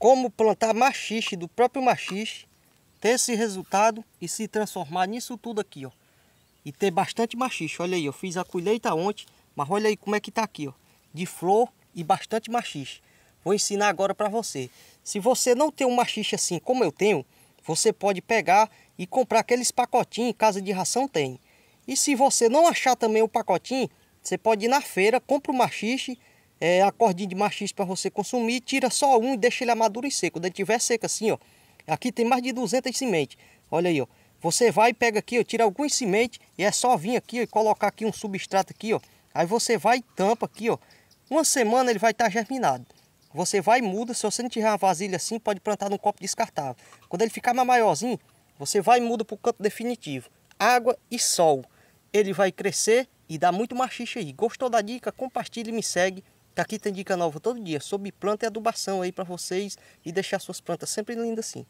como plantar machixe do próprio machixe, ter esse resultado e se transformar nisso tudo aqui, ó. E ter bastante machixe. Olha aí, eu fiz a colheita ontem, mas olha aí como é que tá aqui, ó. De flor e bastante machixe. Vou ensinar agora para você. Se você não tem um machixe assim como eu tenho, você pode pegar e comprar aqueles pacotinhos, casa de ração tem. E se você não achar também o pacotinho, você pode ir na feira, compra o machixe é, a cordinha de machixe para você consumir, tira só um e deixa ele amadurecer. Quando ele estiver seco assim, ó, aqui tem mais de 200 sementes. Olha aí, ó. Você vai e pega aqui, ó, tira algumas sementes e é só vir aqui ó, e colocar aqui um substrato aqui, ó. Aí você vai e tampa aqui, ó. Uma semana ele vai estar tá germinado. Você vai e muda, se você não tiver uma vasilha assim, pode plantar num copo descartável. Quando ele ficar mais maiorzinho, você vai e muda para o canto definitivo. Água e sol. Ele vai crescer e dar muito machixe aí. Gostou da dica? Compartilhe e me segue. Aqui tem dica nova todo dia sobre planta e adubação aí para vocês e deixar suas plantas sempre lindas assim.